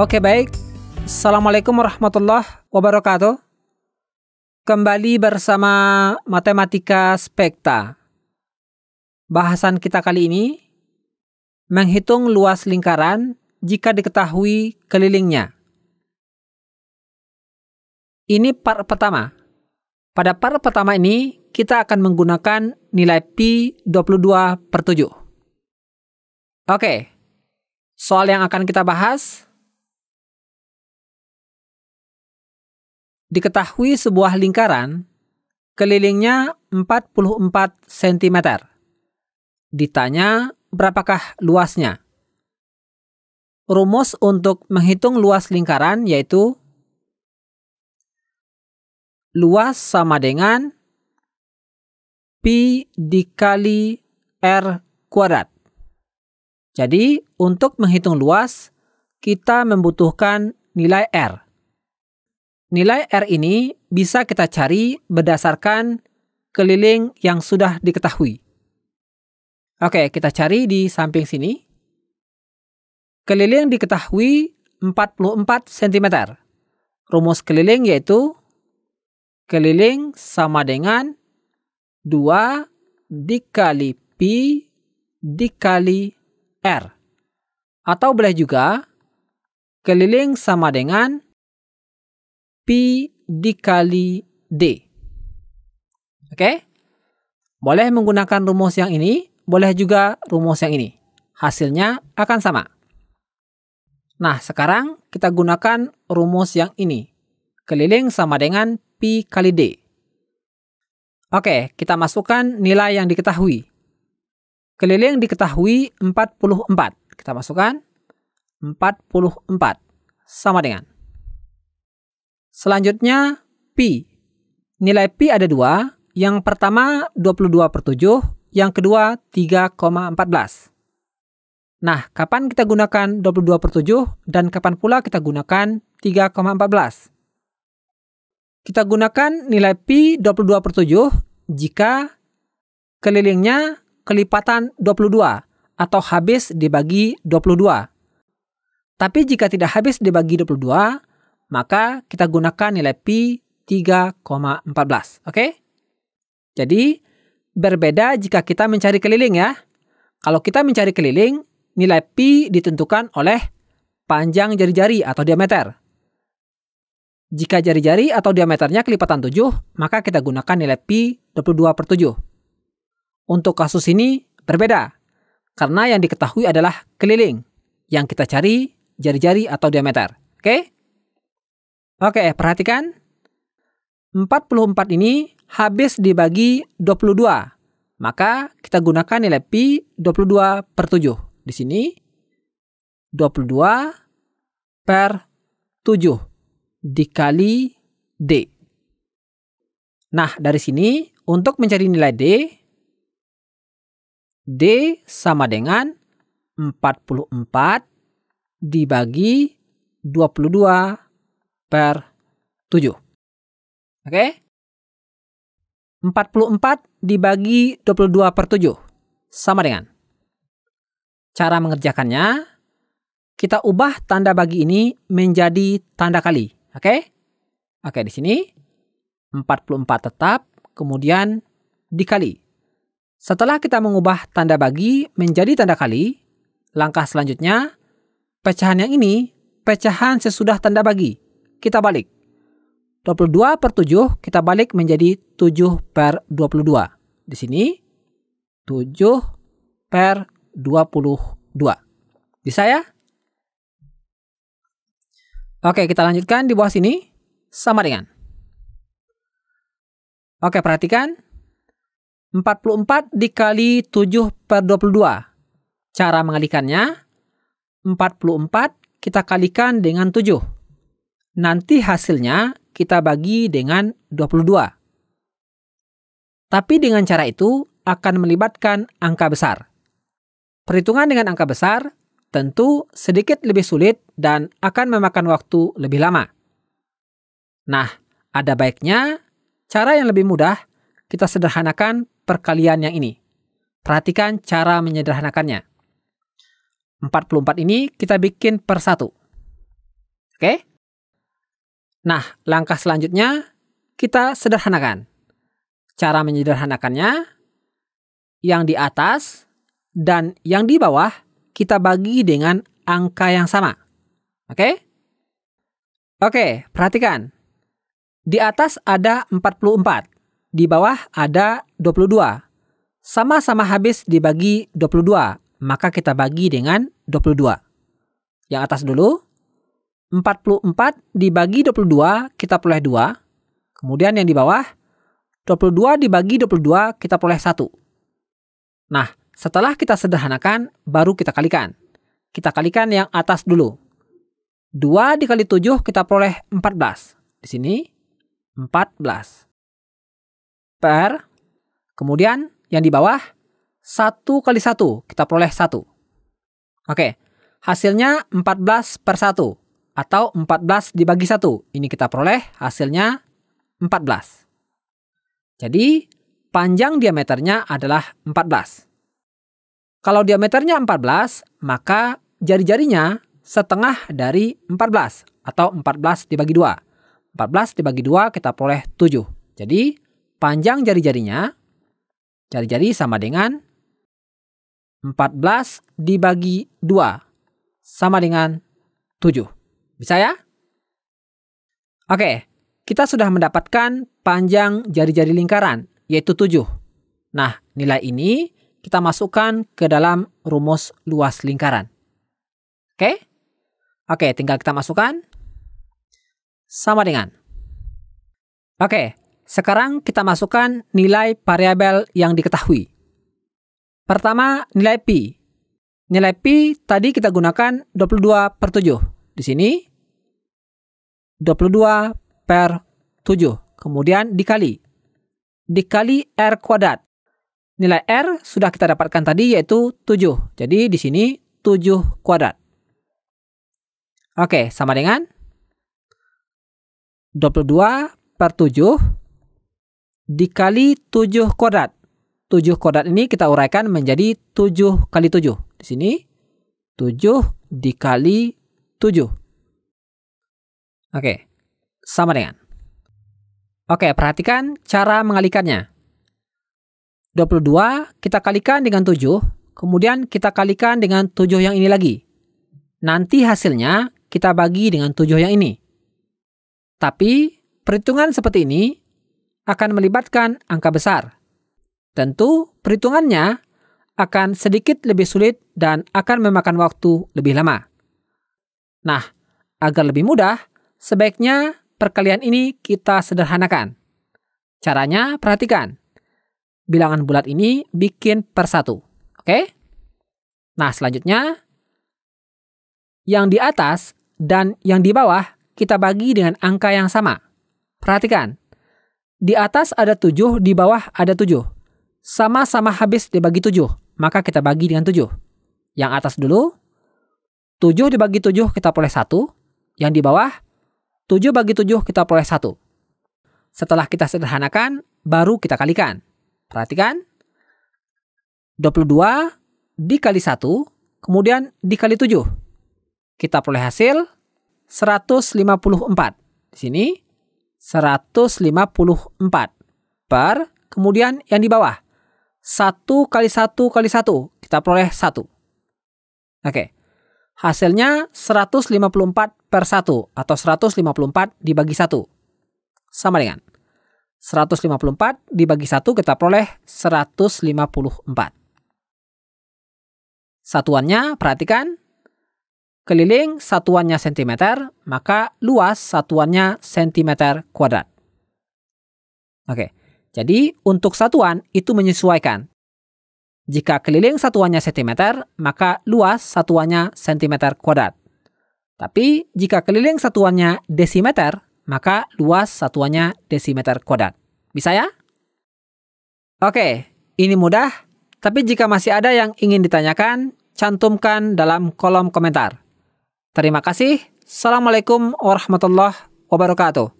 Oke baik, Assalamualaikum warahmatullahi wabarakatuh Kembali bersama Matematika Spekta Bahasan kita kali ini Menghitung luas lingkaran jika diketahui kelilingnya Ini part pertama Pada part pertama ini kita akan menggunakan nilai pi 22 per 7 Oke, soal yang akan kita bahas diketahui sebuah lingkaran kelilingnya 44 cm. Ditanya berapakah luasnya? Rumus untuk menghitung luas lingkaran yaitu luas sama dengan pi dikali r kuadrat. Jadi, untuk menghitung luas, kita membutuhkan nilai r. Nilai R ini bisa kita cari berdasarkan keliling yang sudah diketahui. Oke, kita cari di samping sini. Keliling diketahui 44 cm. Rumus keliling yaitu keliling sama dengan 2 dikali pi dikali R. Atau boleh juga keliling sama dengan dikali D. Oke? Boleh menggunakan rumus yang ini, boleh juga rumus yang ini. Hasilnya akan sama. Nah, sekarang kita gunakan rumus yang ini. Keliling sama dengan P kali D. Oke, kita masukkan nilai yang diketahui. Keliling diketahui 44. Kita masukkan 44 sama dengan Selanjutnya pi. Nilai pi ada dua. Yang pertama 22 per 7, yang kedua 3,14. Nah, kapan kita gunakan 22 per 7 dan kapan pula kita gunakan 3,14? Kita gunakan nilai pi 22 per 7 jika kelilingnya kelipatan 22 atau habis dibagi 22. Tapi jika tidak habis dibagi 22, maka kita gunakan nilai pi 3,14. Oke? Okay? Jadi, berbeda jika kita mencari keliling ya. Kalau kita mencari keliling, nilai pi ditentukan oleh panjang jari-jari atau diameter. Jika jari-jari atau diameternya kelipatan 7, maka kita gunakan nilai pi 22 per 7. Untuk kasus ini berbeda, karena yang diketahui adalah keliling. Yang kita cari jari-jari atau diameter. Oke? Okay? Oke, perhatikan. 44 ini habis dibagi 22. Maka kita gunakan nilai pi 22 per 7. Di sini 22 per 7 dikali D. Nah, dari sini untuk mencari nilai D, D sama dengan 44 dibagi 22 per 7. Oke? Okay? 44 dibagi 22 per 7. Sama dengan. Cara mengerjakannya, kita ubah tanda bagi ini menjadi tanda kali. Oke? Okay? Oke, okay, di sini 44 tetap, kemudian dikali. Setelah kita mengubah tanda bagi menjadi tanda kali, langkah selanjutnya, pecahan yang ini, pecahan sesudah tanda bagi kita balik. 22 per 7 kita balik menjadi 7 per 22. Di sini 7 per 22. Di saya? Oke, kita lanjutkan di bawah sini sama dengan. Oke, perhatikan. 44 dikali 7 per 22. Cara mengalikannya, 44 kita kalikan dengan 7 Nanti hasilnya kita bagi dengan 22. Tapi dengan cara itu akan melibatkan angka besar. Perhitungan dengan angka besar tentu sedikit lebih sulit dan akan memakan waktu lebih lama. Nah, ada baiknya cara yang lebih mudah kita sederhanakan perkalian yang ini. Perhatikan cara menyederhanakannya. 44 ini kita bikin per satu. Oke? Nah, langkah selanjutnya kita sederhanakan. Cara menyederhanakannya, yang di atas dan yang di bawah kita bagi dengan angka yang sama. Oke? Okay? Oke, okay, perhatikan. Di atas ada 44, di bawah ada 22. Sama-sama habis dibagi 22, maka kita bagi dengan 22. Yang atas dulu, 44 dibagi 22 kita peroleh 2. Kemudian yang di bawah 22 dibagi 22 kita peroleh 1. Nah, setelah kita sederhanakan baru kita kalikan. Kita kalikan yang atas dulu. 2 dikali 7 kita peroleh 14. Di sini 14. Per kemudian yang di bawah 1 kali 1 kita peroleh 1. Oke, hasilnya 14 per 1 atau 14 dibagi 1. Ini kita peroleh hasilnya 14. Jadi, panjang diameternya adalah 14. Kalau diameternya 14, maka jari-jarinya setengah dari 14 atau 14 dibagi 2. 14 dibagi 2 kita peroleh 7. Jadi, panjang jari-jarinya, jari-jari sama dengan 14 dibagi 2 sama dengan 7. Bisa ya? Oke, kita sudah mendapatkan panjang jari-jari lingkaran, yaitu 7. Nah, nilai ini kita masukkan ke dalam rumus luas lingkaran. Oke? Oke, tinggal kita masukkan. Sama dengan. Oke, sekarang kita masukkan nilai variabel yang diketahui. Pertama, nilai pi. Nilai pi tadi kita gunakan 22 per 7. Di sini 22 per 7. Kemudian dikali. Dikali R kuadrat. Nilai R sudah kita dapatkan tadi yaitu 7. Jadi di sini 7 kuadrat. Oke, sama dengan 22 per 7 dikali 7 kuadrat. 7 kuadrat ini kita uraikan menjadi 7 kali 7. Di sini 7 dikali 7. Oke, sama dengan. Oke, perhatikan cara mengalikannya. 22 kita kalikan dengan 7, kemudian kita kalikan dengan 7 yang ini lagi. Nanti hasilnya kita bagi dengan 7 yang ini. Tapi perhitungan seperti ini akan melibatkan angka besar. Tentu perhitungannya akan sedikit lebih sulit dan akan memakan waktu lebih lama. Nah, agar lebih mudah, Sebaiknya perkalian ini kita sederhanakan. Caranya perhatikan. Bilangan bulat ini bikin per satu. Oke? Nah, selanjutnya yang di atas dan yang di bawah kita bagi dengan angka yang sama. Perhatikan. Di atas ada tujuh di bawah ada tujuh Sama-sama habis dibagi tujuh maka kita bagi dengan tujuh. Yang atas dulu, tujuh dibagi tujuh kita peroleh satu. Yang di bawah, 7 bagi 7 kita peroleh 1. Setelah kita sederhanakan, baru kita kalikan. Perhatikan. 22 dikali 1, kemudian dikali 7. Kita peroleh hasil 154. Di sini 154 per kemudian yang di bawah 1 kali 1 kali 1 kita peroleh 1. Oke. Hasilnya 154 per 1 atau 154 dibagi 1. Sama dengan 154 dibagi 1 kita peroleh 154. Satuannya perhatikan keliling satuannya sentimeter, maka luas satuannya sentimeter kuadrat. Oke, jadi untuk satuan itu menyesuaikan jika keliling satuannya cm, maka luas satuannya cm kuadrat. Tapi jika keliling satuannya desimeter, maka luas satuannya desimeter kuadrat. Bisa ya? Oke, ini mudah. Tapi jika masih ada yang ingin ditanyakan, cantumkan dalam kolom komentar. Terima kasih. Assalamualaikum warahmatullahi wabarakatuh.